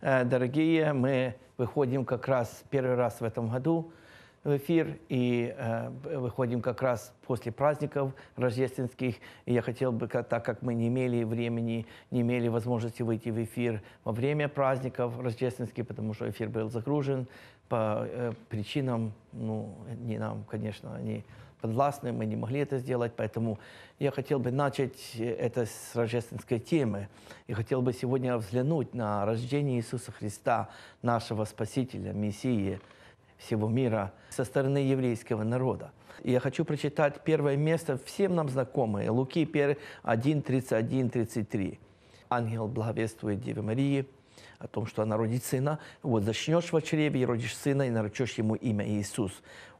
Э, дорогие, мы выходим как раз первый раз в этом году в эфир и э, выходим как раз после праздников рождественских. И я хотел бы, так как мы не имели времени, не имели возможности выйти в эфир во время праздников рождественских, потому что эфир был загружен по э, причинам, ну, не нам, конечно, они... Не подвластны, мы не могли это сделать, поэтому я хотел бы начать э, это с рождественской темы. И хотел бы сегодня взглянуть на рождение Иисуса Христа, нашего Спасителя, Мессии всего мира, со стороны еврейского народа. И я хочу прочитать первое место, всем нам знакомое, Луки 1, 31, 33. Ангел благовествует Деве Марии – о том, что она родит сына. Вот, зачнешь в чреве и родишь сына, и наречешь ему имя Иисус.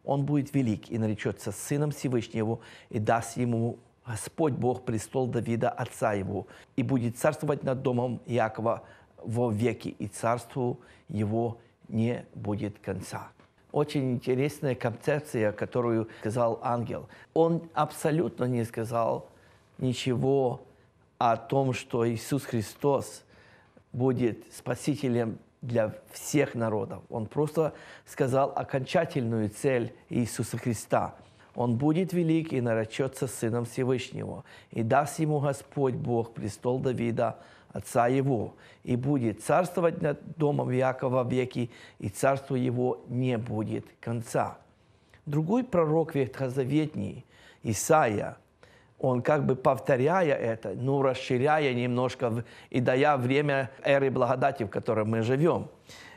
Он будет велик и наречется сыном Всевышнего, и даст ему Господь Бог престол Давида, отца его, и будет царствовать над домом Якова во веки, и царству его не будет конца. Очень интересная концепция, которую сказал ангел. Он абсолютно не сказал ничего о том, что Иисус Христос – будет спасителем для всех народов. Он просто сказал окончательную цель Иисуса Христа. Он будет велик и наречется Сыном Всевышнего, и даст ему Господь Бог престол Давида, отца его, и будет царствовать над домом Иакова веки, и царство его не будет конца. Другой пророк ветхозаветний, Исаия, он как бы повторяя это, ну, расширяя немножко и дая время эры благодати, в которой мы живем.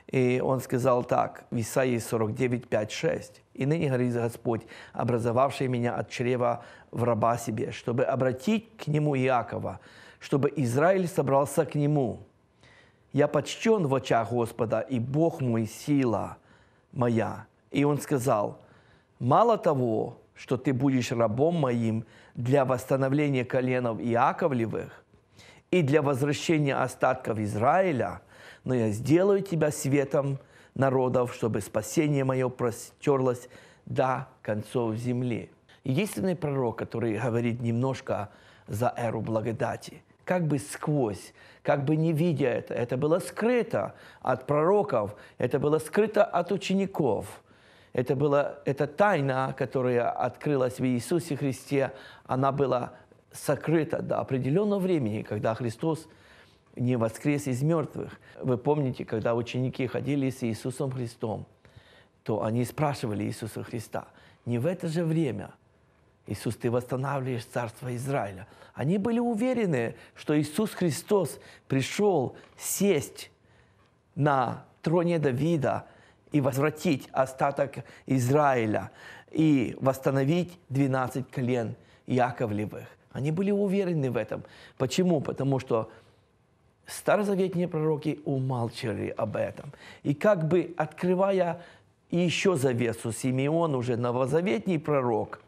И он сказал так, в Исаии 49, 5, 6. «И ныне говорит Господь, образовавший меня от чрева в раба себе, чтобы обратить к нему Иакова, чтобы Израиль собрался к нему. Я почтен в очах Господа, и Бог мой сила моя». И он сказал, «Мало того, что ты будешь рабом моим для восстановления коленов Иаковлевых и для возвращения остатков Израиля, но я сделаю тебя светом народов, чтобы спасение мое простерлось до концов земли». Единственный пророк, который говорит немножко за эру благодати, как бы сквозь, как бы не видя это, это было скрыто от пророков, это было скрыто от учеников – это была эта тайна, которая открылась в Иисусе Христе, она была сокрыта до определенного времени, когда Христос не воскрес из мертвых. Вы помните, когда ученики ходили с Иисусом Христом, то они спрашивали Иисуса Христа, не в это же время, Иисус, ты восстанавливаешь царство Израиля. Они были уверены, что Иисус Христос пришел сесть на троне Давида и возвратить остаток Израиля и восстановить 12 колен Яковлевых. Они были уверены в этом. Почему? Потому что старозаветные пророки умалчивали об этом. И как бы открывая еще завесу, Симеон уже новозаветний пророк,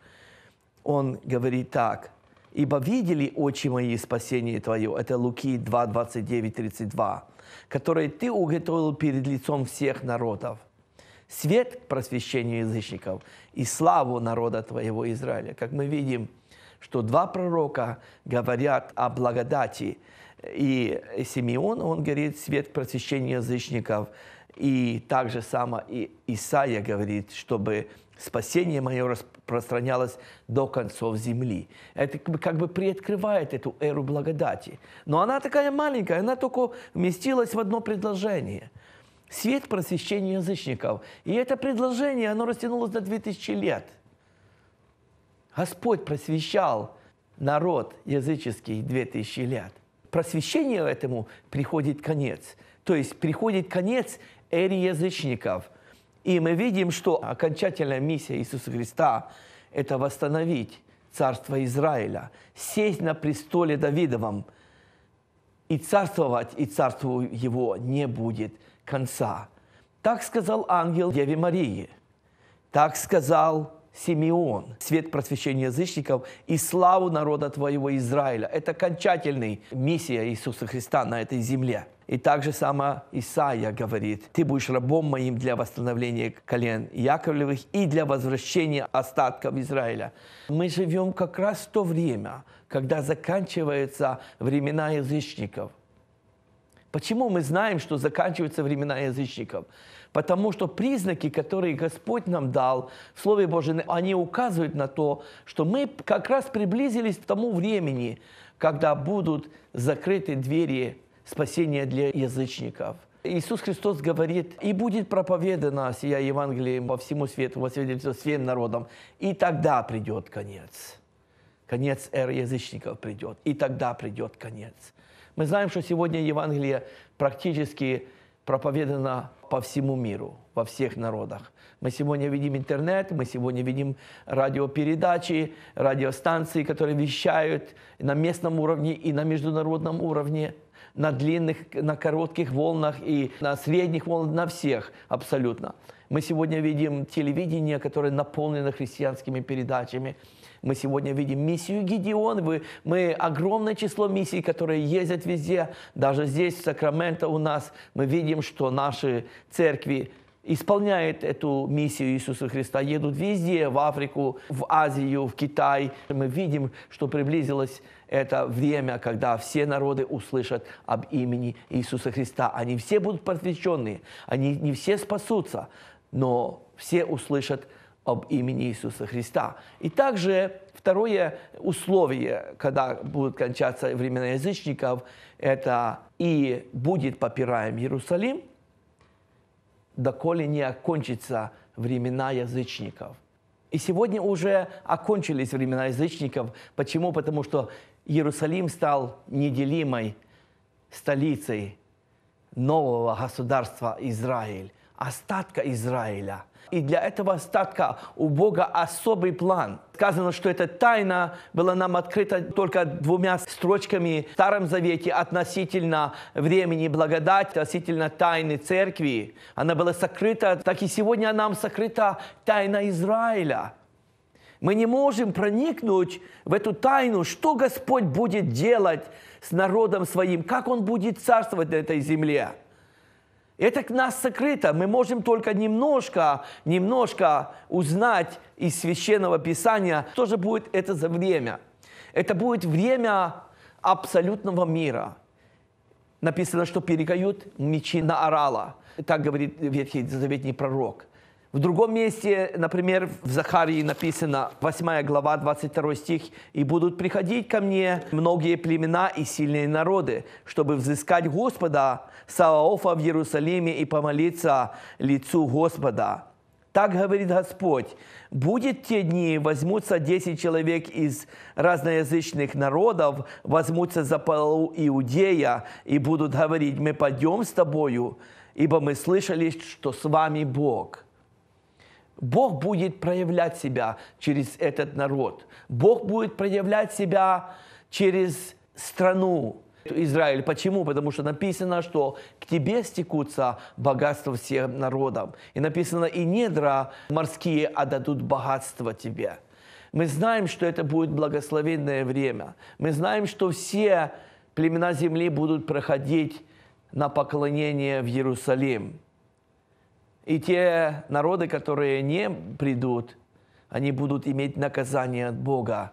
он говорит так, «Ибо видели очи мои спасение твое». Это Луки 2, 29, 32 которые ты уготовил перед лицом всех народов – свет просвещению язычников и славу народа твоего Израиля. Как мы видим, что два пророка говорят о благодати. И Симеон, он говорит, свет к просвещению язычников. И также само и Исаия говорит, чтобы спасение мое распространялось до концов земли. Это как бы приоткрывает эту эру благодати. Но она такая маленькая, она только вместилась в одно предложение – свет просвещения язычников. И это предложение, оно растянулось на 2000 лет. Господь просвещал народ языческий 2000 лет. Просвещение этому приходит конец. То есть приходит конец эре язычников. И мы видим, что окончательная миссия Иисуса Христа – это восстановить царство Израиля, сесть на престоле Давидовом и царствовать, и царству его не будет – конца. Так сказал ангел Деве Марии. Так сказал Симеон, свет просвещения язычников и славу народа твоего Израиля. Это окончательная миссия Иисуса Христа на этой земле. И также сама Исаия говорит, «Ты будешь рабом моим для восстановления колен Яковлевых и для возвращения остатков Израиля». Мы живем как раз в то время, когда заканчиваются времена язычников – Почему мы знаем, что заканчиваются времена язычников? Потому что признаки, которые Господь нам дал в Слове Божьем, они указывают на то, что мы как раз приблизились к тому времени, когда будут закрыты двери спасения для язычников. Иисус Христос говорит, и будет проповедано сия Евангелие во всему свету, во свидетельство всем народам, и тогда придет конец. Конец эры язычников придет, и тогда придет конец. Мы знаем, что сегодня Евангелие практически проповедано по всему миру, во всех народах. Мы сегодня видим интернет, мы сегодня видим радиопередачи, радиостанции, которые вещают на местном уровне и на международном уровне, на длинных, на коротких волнах и на средних волнах, на всех абсолютно. Мы сегодня видим телевидение, которое наполнено христианскими передачами. Мы сегодня видим миссию Гедеон. мы огромное число миссий, которые ездят везде. Даже здесь, в Сакраменто у нас, мы видим, что наши церкви исполняет эту миссию Иисуса Христа, едут везде, в Африку, в Азию, в Китай. Мы видим, что приблизилось это время, когда все народы услышат об имени Иисуса Христа. Они все будут просвещенные, они не все спасутся, но все услышат об имени Иисуса Христа. И также второе условие, когда будут кончаться времена язычников, это «и будет попираем Иерусалим, доколе не окончится времена язычников». И сегодня уже окончились времена язычников. Почему? Потому что Иерусалим стал неделимой столицей нового государства Израиль, остатка Израиля – и для этого остатка у Бога особый план. Сказано, что эта тайна была нам открыта только двумя строчками в Старом Завете относительно времени благодати, относительно тайны церкви. Она была сокрыта, так и сегодня нам сокрыта тайна Израиля. Мы не можем проникнуть в эту тайну, что Господь будет делать с народом своим, как Он будет царствовать на этой земле – это к нас сокрыто. Мы можем только немножко, немножко узнать из Священного Писания, что же будет это за время. Это будет время абсолютного мира. Написано, что перегают мечи на орала. Так говорит Ветхий Заветний пророк. В другом месте, например, в Захарии написано 8 глава 22 стих «И будут приходить ко мне многие племена и сильные народы, чтобы взыскать Господа Саваофа в Иерусалиме и помолиться лицу Господа». Так говорит Господь, будет те дни, возьмутся 10 человек из разноязычных народов, возьмутся за полу Иудея и будут говорить, мы пойдем с тобою, ибо мы слышали, что с вами Бог. Бог будет проявлять себя через этот народ. Бог будет проявлять себя через страну Израиль. Почему? Потому что написано, что к тебе стекутся богатства всех народов. И написано, и недра морские отдадут богатство тебе. Мы знаем, что это будет благословенное время. Мы знаем, что все племена земли будут проходить на поклонение в Иерусалим. И те народы, которые не придут, они будут иметь наказание от Бога.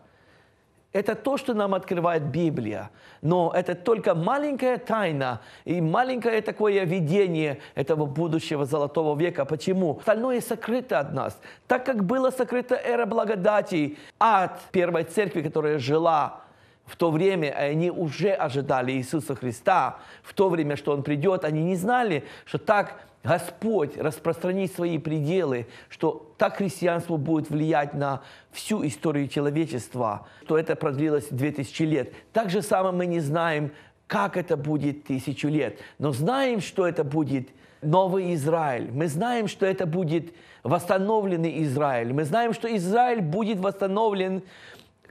Это то, что нам открывает Библия. Но это только маленькая тайна и маленькое такое видение этого будущего золотого века. Почему? Остальное сокрыто от нас. Так как было сокрыта эра благодати от первой церкви, которая жила в то время, а они уже ожидали Иисуса Христа, в то время, что Он придет, они не знали, что так Господь, распространи свои пределы, что так христианство будет влиять на всю историю человечества, что это продлилось 2000 лет. Так же самое мы не знаем, как это будет тысячу лет, но знаем, что это будет Новый Израиль. Мы знаем, что это будет восстановленный Израиль. Мы знаем, что Израиль будет восстановлен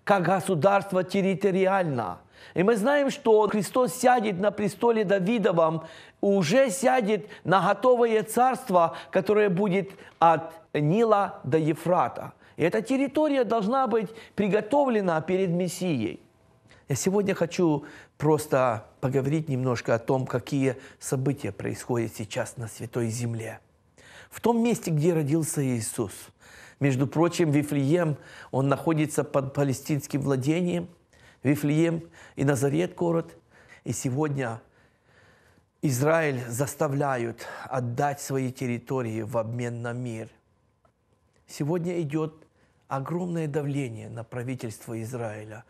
как государство территориально – и мы знаем, что Христос сядет на престоле Давидовом, уже сядет на готовое царство, которое будет от Нила до Ефрата. И эта территория должна быть приготовлена перед Мессией. Я сегодня хочу просто поговорить немножко о том, какие события происходят сейчас на Святой Земле. В том месте, где родился Иисус. Между прочим, Вифлеем, он находится под палестинским владением – Вифлеем и Назарет город. И сегодня Израиль заставляют отдать свои территории в обмен на мир. Сегодня идет огромное давление на правительство Израиля.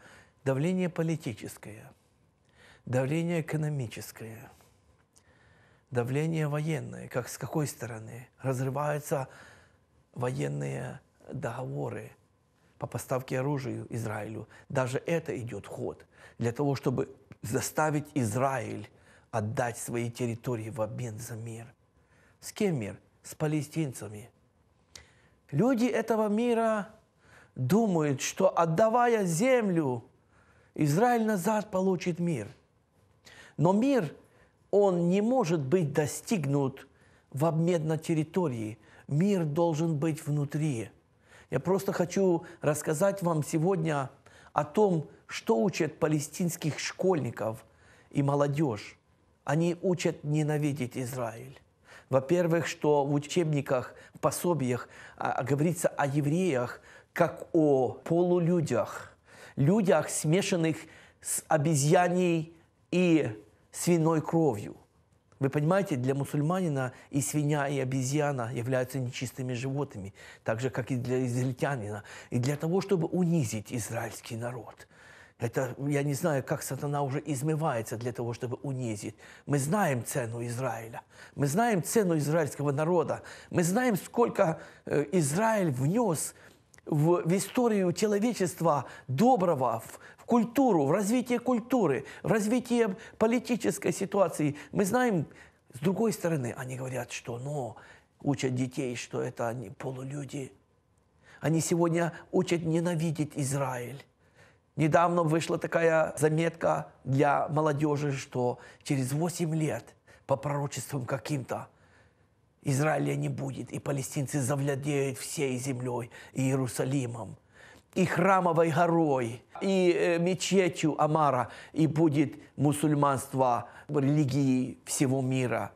Давление политическое, давление экономическое, давление военное. Как с какой стороны? Разрываются военные договоры – по поставке оружия Израилю. Даже это идет ход для того, чтобы заставить Израиль отдать свои территории в обмен за мир. С кем мир? С палестинцами. Люди этого мира думают, что отдавая землю, Израиль назад получит мир. Но мир, он не может быть достигнут в обмен на территории. Мир должен быть внутри. Я просто хочу рассказать вам сегодня о том, что учат палестинских школьников и молодежь. Они учат ненавидеть Израиль. Во-первых, что в учебниках, пособиях а, а, говорится о евреях как о полулюдях, людях, смешанных с обезьяней и свиной кровью. Вы понимаете, для мусульманина и свинья, и обезьяна являются нечистыми животными, так же, как и для израильтянина. И для того, чтобы унизить израильский народ. Это, я не знаю, как сатана уже измывается для того, чтобы унизить. Мы знаем цену Израиля. Мы знаем цену израильского народа. Мы знаем, сколько э, Израиль внес в, историю человечества доброго, культуру, в развитие культуры, в развитие политической ситуации. Мы знаем, с другой стороны, они говорят, что, но «Ну, учат детей, что это они полулюди. Они сегодня учат ненавидеть Израиль. Недавно вышла такая заметка для молодежи, что через 8 лет по пророчествам каким-то Израиля не будет, и палестинцы завладеют всей землей и Иерусалимом и храмовой горой, и э, мечетью Амара, и будет мусульманство религии всего мира.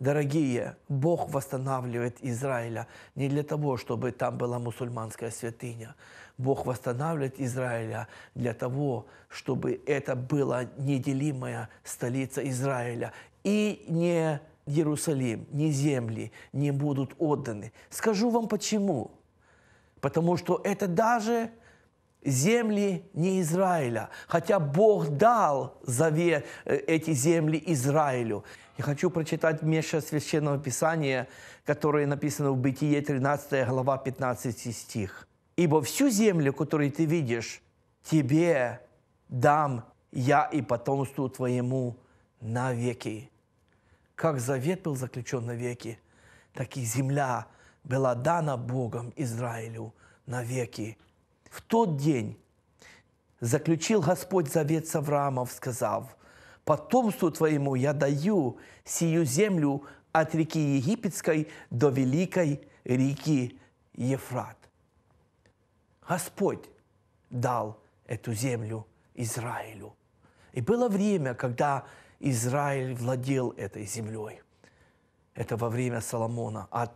Дорогие, Бог восстанавливает Израиля не для того, чтобы там была мусульманская святыня. Бог восстанавливает Израиля для того, чтобы это была неделимая столица Израиля. И не Иерусалим, не земли не будут отданы. Скажу вам почему потому что это даже земли не Израиля, хотя Бог дал завет э, эти земли Израилю. Я хочу прочитать Меша Священного Писания, которое написано в Бытие 13 глава 15 стих. «Ибо всю землю, которую ты видишь, тебе дам я и потомству твоему навеки». Как завет был заключен навеки, так и земля – была дана Богом Израилю навеки. В тот день заключил Господь завет с Авраамом, сказав, «Потомству твоему я даю сию землю от реки Египетской до великой реки Ефрат». Господь дал эту землю Израилю. И было время, когда Израиль владел этой землей. Это во время Соломона, от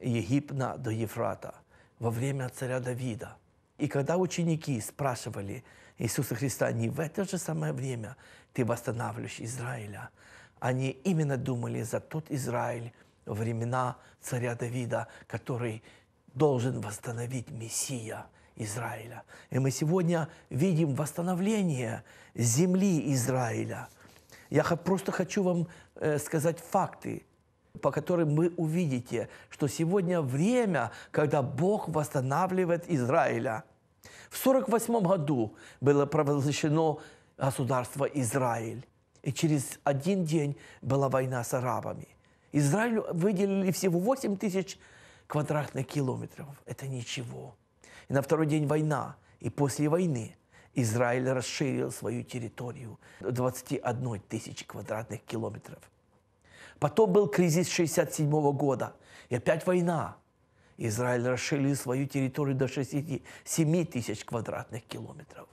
Египта до Ефрата во время царя Давида. И когда ученики спрашивали Иисуса Христа, не в это же самое время ты восстанавливаешь Израиля, они именно думали за тот Израиль времена царя Давида, который должен восстановить Мессия Израиля. И мы сегодня видим восстановление земли Израиля. Я просто хочу вам э, сказать факты, по которым вы увидите, что сегодня время, когда Бог восстанавливает Израиля. В 1948 году было провозглашено государство Израиль. И через один день была война с арабами. Израилю выделили всего 8 тысяч квадратных километров. Это ничего. И на второй день война. И после войны Израиль расширил свою территорию до 21 тысячи квадратных километров. Потом был кризис 67 года. И опять война. Израиль расширил свою территорию до 67 тысяч квадратных километров.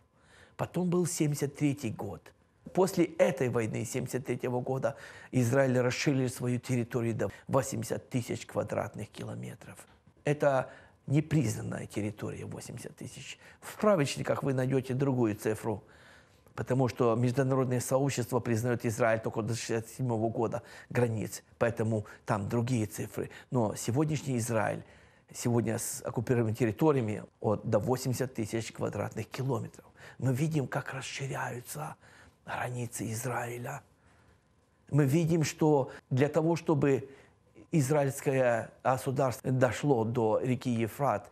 Потом был 73 год. После этой войны 73 года Израиль расширил свою территорию до 80 тысяч квадратных километров. Это непризнанная территория 80 тысяч. В справочниках вы найдете другую цифру – потому что международное сообщество признает Израиль только до 1967 года границ, поэтому там другие цифры. Но сегодняшний Израиль сегодня с оккупированными территориями от до 80 тысяч квадратных километров. Мы видим, как расширяются границы Израиля. Мы видим, что для того, чтобы израильское государство дошло до реки Ефрат,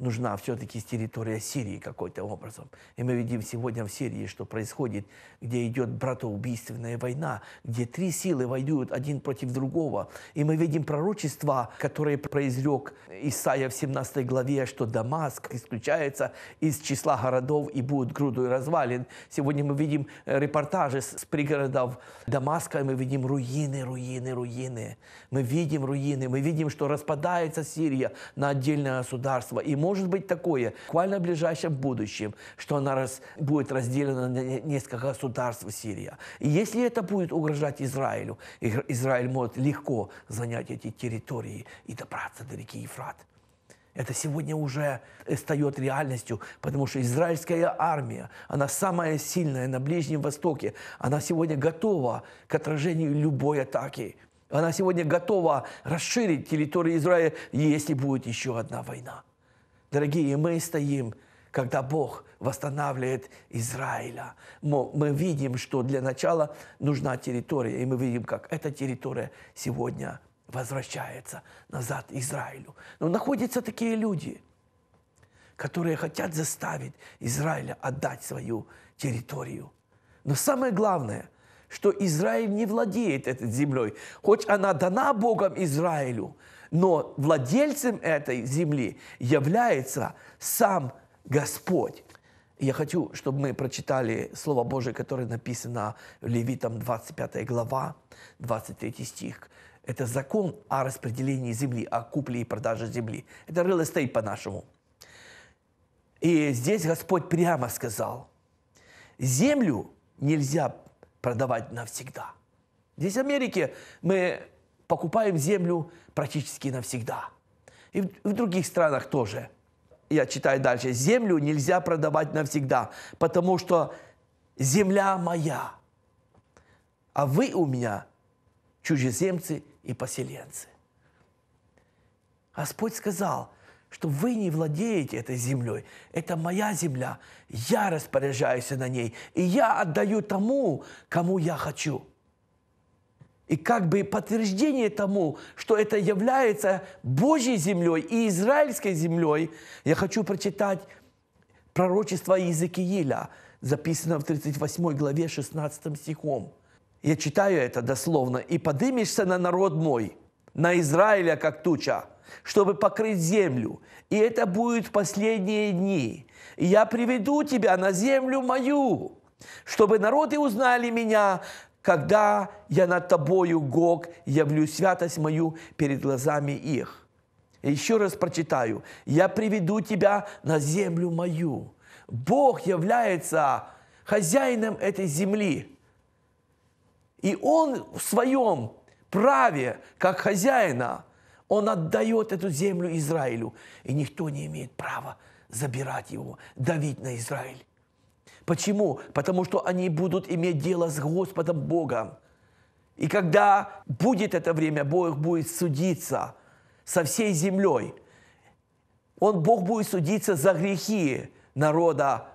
нужна все-таки территория Сирии какой-то образом. И мы видим сегодня в Сирии, что происходит, где идет братоубийственная война, где три силы войдут один против другого. И мы видим пророчества, которые произрек Исаия в 17 главе, что Дамаск исключается из числа городов и будет грудой развалин. Сегодня мы видим э, репортажи с пригородов Дамаска, и мы видим руины, руины, руины. Мы видим руины, мы видим, что распадается Сирия на отдельное государство. И мы может быть такое, буквально в ближайшем будущем, что она раз, будет разделена на несколько государств Сирия. И если это будет угрожать Израилю, Израиль может легко занять эти территории и добраться до реки Ефрат. Это сегодня уже стает реальностью, потому что израильская армия, она самая сильная на Ближнем Востоке, она сегодня готова к отражению любой атаки. Она сегодня готова расширить территорию Израиля, если будет еще одна война. Дорогие, мы стоим, когда Бог восстанавливает Израиля. мы видим, что для начала нужна территория, и мы видим, как эта территория сегодня возвращается назад Израилю. Но находятся такие люди, которые хотят заставить Израиля отдать свою территорию. Но самое главное, что Израиль не владеет этой землей, хоть она дана Богом Израилю – но владельцем этой земли является сам Господь. Я хочу, чтобы мы прочитали Слово Божие, которое написано в Левитам 25 глава, 23 стих. Это закон о распределении земли, о купле и продаже земли. Это real estate по-нашему. И здесь Господь прямо сказал, землю нельзя продавать навсегда. Здесь в Америке мы покупаем землю практически навсегда. И в, в других странах тоже. Я читаю дальше. Землю нельзя продавать навсегда, потому что земля моя, а вы у меня чужеземцы и поселенцы. Господь сказал, что вы не владеете этой землей. Это моя земля. Я распоряжаюсь на ней. И я отдаю тому, кому я хочу – и как бы подтверждение тому, что это является Божьей землей и израильской землей, я хочу прочитать пророчество Иезекииля, записанное в 38 главе 16 стихом. Я читаю это дословно. «И подымешься на народ мой, на Израиля, как туча, чтобы покрыть землю. И это будет в последние дни. И я приведу тебя на землю мою, чтобы народы узнали меня, когда я над тобою, Гог, явлю святость мою перед глазами их. Еще раз прочитаю. Я приведу тебя на землю мою. Бог является хозяином этой земли. И Он в своем праве, как хозяина, Он отдает эту землю Израилю. И никто не имеет права забирать его, давить на Израиль. Почему? Потому что они будут иметь дело с Господом Богом. И когда будет это время, Бог будет судиться со всей землей. Он, Бог будет судиться за грехи народа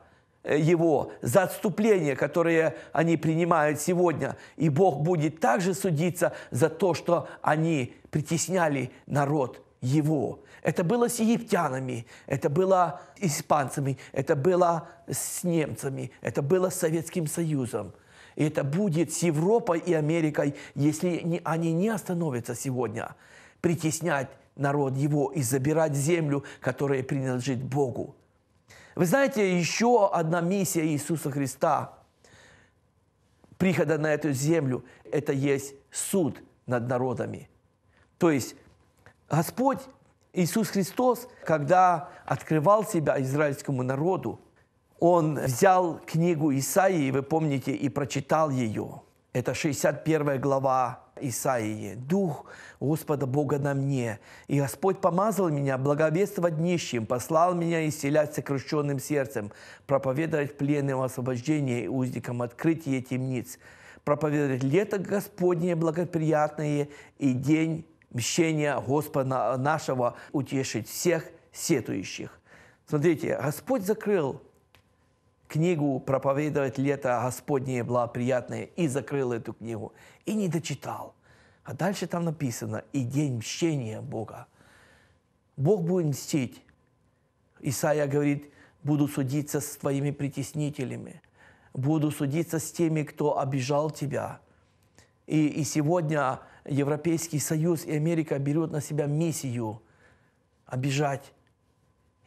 э, его, за отступление, которые они принимают сегодня. И Бог будет также судиться за то, что они притесняли народ его. Это было с египтянами, это было с испанцами, это было с немцами, это было с Советским Союзом. И это будет с Европой и Америкой, если они не остановятся сегодня притеснять народ его и забирать землю, которая принадлежит Богу. Вы знаете, еще одна миссия Иисуса Христа прихода на эту землю – это есть суд над народами. То есть Господь Иисус Христос, когда открывал себя израильскому народу, он взял книгу Исаии, вы помните, и прочитал ее. Это 61 глава Исаии. «Дух Господа Бога на мне, и Господь помазал меня благовествовать нищим, послал меня исцелять сокрушенным сердцем, проповедовать пленным освобождение и узникам открытие темниц, проповедовать лето Господнее благоприятное и день мщения Господа нашего утешить всех сетующих. Смотрите, Господь закрыл книгу «Проповедовать лето Господнее благоприятное» и закрыл эту книгу, и не дочитал. А дальше там написано «И день мщения Бога». Бог будет мстить. Исаия говорит, «Буду судиться с твоими притеснителями, буду судиться с теми, кто обижал тебя». И, и сегодня Европейский Союз и Америка берет на себя миссию обижать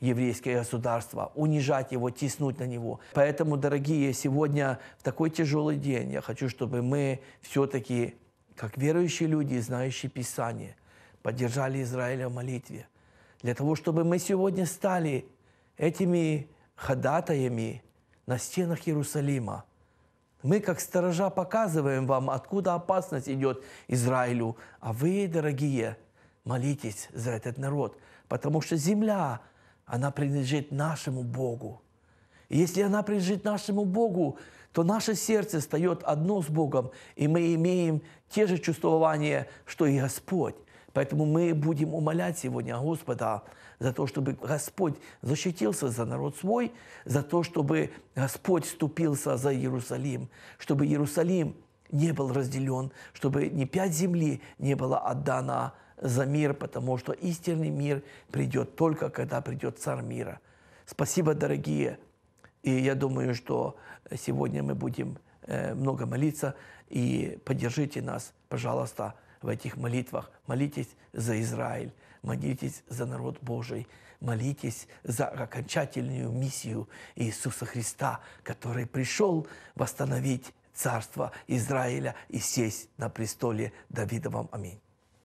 еврейское государство, унижать его, тиснуть на него. Поэтому, дорогие, сегодня в такой тяжелый день я хочу, чтобы мы все-таки, как верующие люди, знающие Писание, поддержали Израиля в молитве. Для того, чтобы мы сегодня стали этими ходатаями на стенах Иерусалима, мы, как сторожа, показываем вам, откуда опасность идет Израилю. А вы, дорогие, молитесь за этот народ, потому что земля, она принадлежит нашему Богу. И если она принадлежит нашему Богу, то наше сердце встает одно с Богом, и мы имеем те же чувствования, что и Господь. Поэтому мы будем умолять сегодня Господа за то, чтобы Господь защитился за народ свой, за то, чтобы Господь ступился за Иерусалим, чтобы Иерусалим не был разделен, чтобы ни пять земли не было отдана за мир, потому что истинный мир придет только, когда придет царь мира. Спасибо, дорогие. И я думаю, что сегодня мы будем э, много молиться. И поддержите нас, пожалуйста, в этих молитвах. Молитесь за Израиль молитесь за народ Божий, молитесь за окончательную миссию Иисуса Христа, который пришел восстановить царство Израиля и сесть на престоле Давидовом. Аминь.